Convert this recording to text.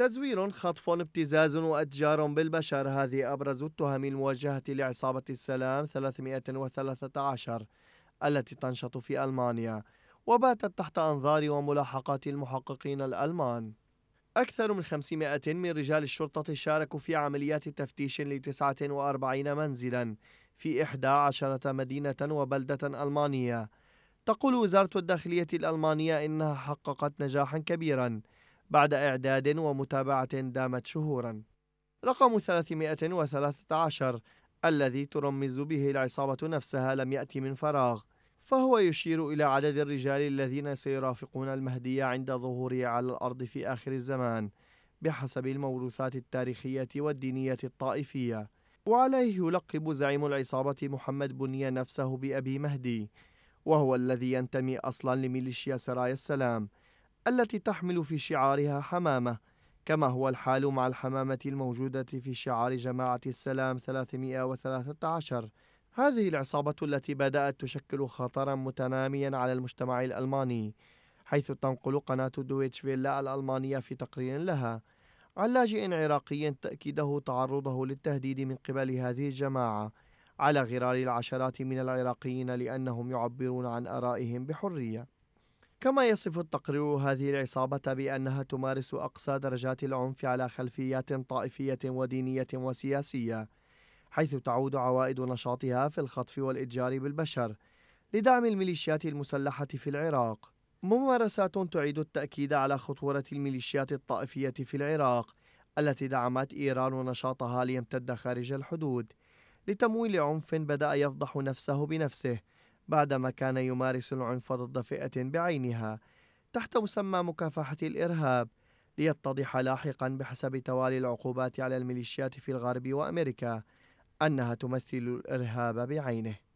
تزوير خطف ابتزاز واتجار بالبشر هذه ابرز التهم الموجهه لعصابه السلام 313 التي تنشط في المانيا وباتت تحت انظار وملاحقات المحققين الالمان أكثر من 500 من رجال الشرطة شاركوا في عمليات تفتيش ل 49 منزلا في 11 مدينة وبلدة ألمانية. تقول وزارة الداخلية الألمانية إنها حققت نجاحا كبيرا بعد إعداد ومتابعة دامت شهورا رقم 313 الذي ترمز به العصابة نفسها لم يأتي من فراغ فهو يشير إلى عدد الرجال الذين سيرافقون المهدي عند ظهوره على الأرض في آخر الزمان بحسب الموروثات التاريخية والدينية الطائفية وعليه يلقب زعيم العصابة محمد بني نفسه بأبي مهدي وهو الذي ينتمي أصلا لميليشيا سرايا السلام التي تحمل في شعارها حمامة كما هو الحال مع الحمامة الموجودة في شعار جماعة السلام 313 هذه العصابة التي بدأت تشكل خطرا متناميا على المجتمع الألماني حيث تنقل قناة دويتش فيلا الألمانية في تقرير لها عن لاجئ عراقي تأكيده تعرضه للتهديد من قبل هذه الجماعة على غرار العشرات من العراقيين لأنهم يعبرون عن آرائهم بحرية كما يصف التقرير هذه العصابة بأنها تمارس أقصى درجات العنف على خلفيات طائفية ودينية وسياسية حيث تعود عوائد نشاطها في الخطف والإتجار بالبشر لدعم الميليشيات المسلحة في العراق ممارسات تعيد التأكيد على خطورة الميليشيات الطائفية في العراق التي دعمت إيران نشاطها ليمتد خارج الحدود لتمويل عنف بدأ يفضح نفسه بنفسه بعدما كان يمارس العنف ضد فئة بعينها تحت مسمى مكافحة الإرهاب ليتضح لاحقا بحسب توالي العقوبات على الميليشيات في الغرب وأمريكا أنها تمثل الإرهاب بعينه